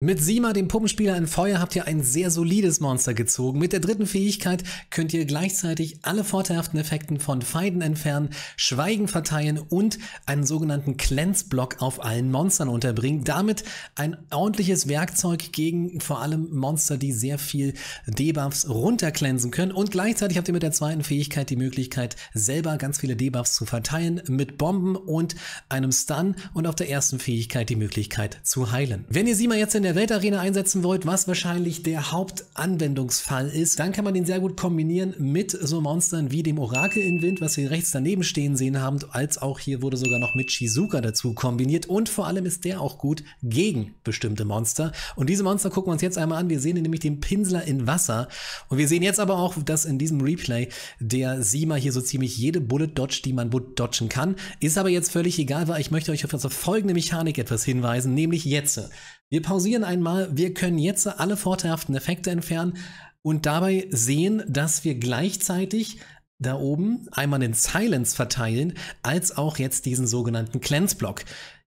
Mit Sima, dem Puppenspieler in Feuer, habt ihr ein sehr solides Monster gezogen. Mit der dritten Fähigkeit könnt ihr gleichzeitig alle vorteilhaften Effekten von Feinden entfernen, Schweigen verteilen und einen sogenannten Cleanse-Block auf allen Monstern unterbringen. Damit ein ordentliches Werkzeug gegen vor allem Monster, die sehr viel Debuffs runterklänzen können. Und gleichzeitig habt ihr mit der zweiten Fähigkeit die Möglichkeit, selber ganz viele Debuffs zu verteilen mit Bomben und einem Stun und auf der ersten Fähigkeit die Möglichkeit zu heilen. Wenn ihr Sima jetzt in der der Weltarena einsetzen wollt, was wahrscheinlich der Hauptanwendungsfall ist, dann kann man den sehr gut kombinieren mit so Monstern wie dem Orakel in Wind, was wir rechts daneben stehen sehen haben, als auch hier wurde sogar noch mit Shizuka dazu kombiniert und vor allem ist der auch gut gegen bestimmte Monster. Und diese Monster gucken wir uns jetzt einmal an. Wir sehen nämlich den Pinsler in Wasser und wir sehen jetzt aber auch, dass in diesem Replay der Sima hier so ziemlich jede Bullet dodge, die man dodgen kann. Ist aber jetzt völlig egal, weil ich möchte euch auf unsere folgende Mechanik etwas hinweisen, nämlich jetzt. Wir pausieren Medien einmal, wir können jetzt alle vorteilhaften Effekte entfernen und dabei sehen, dass wir gleichzeitig da oben einmal den Silence verteilen, als auch jetzt diesen sogenannten Cleanse-Block.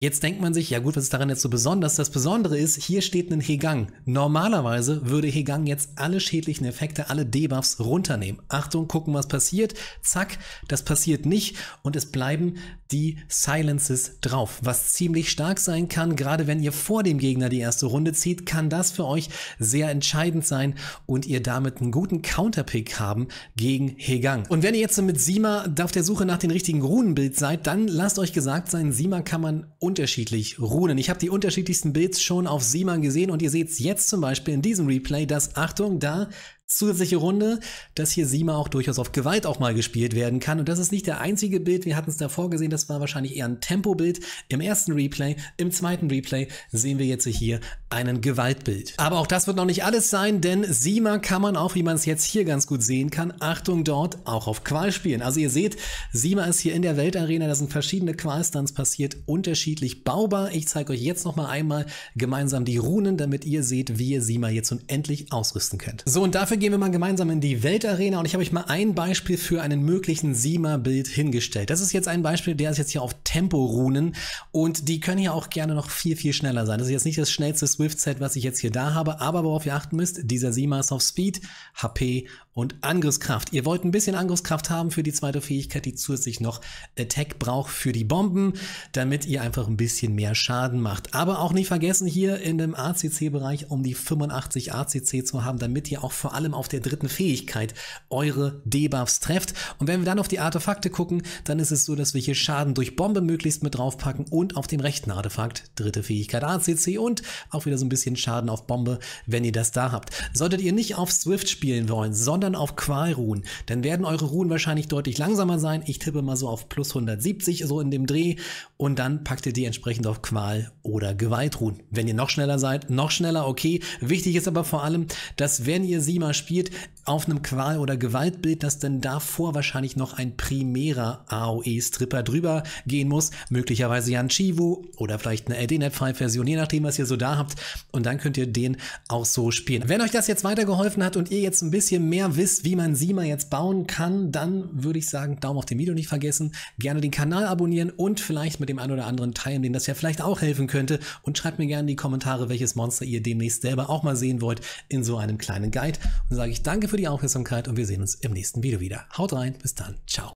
Jetzt denkt man sich, ja gut, was ist daran jetzt so besonders? Das Besondere ist, hier steht ein Hegang. Normalerweise würde Hegang jetzt alle schädlichen Effekte, alle Debuffs runternehmen. Achtung, gucken, was passiert. Zack, das passiert nicht und es bleiben die Silences drauf, was ziemlich stark sein kann. Gerade wenn ihr vor dem Gegner die erste Runde zieht, kann das für euch sehr entscheidend sein und ihr damit einen guten Counterpick haben gegen Hegang. Und wenn ihr jetzt mit Sima auf der Suche nach dem richtigen Runenbild seid, dann lasst euch gesagt sein, Sima kann man unterschiedlich runen. Ich habe die unterschiedlichsten Builds schon auf Simon gesehen und ihr seht jetzt zum Beispiel in diesem Replay, dass, Achtung, da zusätzliche Runde, dass hier Sima auch durchaus auf Gewalt auch mal gespielt werden kann. Und das ist nicht der einzige Bild, wir hatten es davor gesehen, das war wahrscheinlich eher ein Tempobild. Im ersten Replay, im zweiten Replay sehen wir jetzt hier einen Gewaltbild. Aber auch das wird noch nicht alles sein, denn Sima kann man auch, wie man es jetzt hier ganz gut sehen kann, Achtung dort, auch auf Qual spielen. Also ihr seht, Sima ist hier in der Weltarena, da sind verschiedene Qualstunts passiert, unterschiedlich baubar. Ich zeige euch jetzt nochmal einmal gemeinsam die Runen, damit ihr seht, wie ihr Sima jetzt unendlich ausrüsten könnt. So, und dafür gehen wir mal gemeinsam in die Weltarena und ich habe euch mal ein Beispiel für einen möglichen sima bild hingestellt. Das ist jetzt ein Beispiel, der ist jetzt hier auf Tempo-Runen und die können hier auch gerne noch viel, viel schneller sein. Das ist jetzt nicht das schnellste Swift-Set, was ich jetzt hier da habe, aber worauf ihr achten müsst, dieser Sima ist auf Speed, HP und Angriffskraft. Ihr wollt ein bisschen Angriffskraft haben für die zweite Fähigkeit, die zusätzlich noch Attack braucht für die Bomben, damit ihr einfach ein bisschen mehr Schaden macht. Aber auch nicht vergessen, hier in dem ACC-Bereich um die 85 ACC zu haben, damit ihr auch vor allem allem auf der dritten Fähigkeit eure Debuffs trefft. Und wenn wir dann auf die Artefakte gucken, dann ist es so, dass wir hier Schaden durch Bombe möglichst mit draufpacken und auf dem rechten Artefakt dritte Fähigkeit ACC und auch wieder so ein bisschen Schaden auf Bombe, wenn ihr das da habt. Solltet ihr nicht auf Swift spielen wollen, sondern auf Qualruhen, dann werden eure Ruhen wahrscheinlich deutlich langsamer sein. Ich tippe mal so auf plus 170, so in dem Dreh. Und dann packt ihr die entsprechend auf Qual oder Gewaltruhen. Wenn ihr noch schneller seid, noch schneller, okay. Wichtig ist aber vor allem, dass wenn ihr sie mal spielt, auf einem Qual- oder Gewaltbild, dass dann davor wahrscheinlich noch ein primärer AOE-Stripper drüber gehen muss, möglicherweise Jan Chivu oder vielleicht eine LDNet-5-Version, je nachdem, was ihr so da habt. Und dann könnt ihr den auch so spielen. Wenn euch das jetzt weitergeholfen hat und ihr jetzt ein bisschen mehr wisst, wie man Sima jetzt bauen kann, dann würde ich sagen, Daumen auf dem Video nicht vergessen, gerne den Kanal abonnieren und vielleicht mit dem einen oder anderen teilen, denen das ja vielleicht auch helfen könnte. Und schreibt mir gerne in die Kommentare, welches Monster ihr demnächst selber auch mal sehen wollt in so einem kleinen Guide. Dann sage ich danke für die Aufmerksamkeit und wir sehen uns im nächsten Video wieder. Haut rein, bis dann, ciao.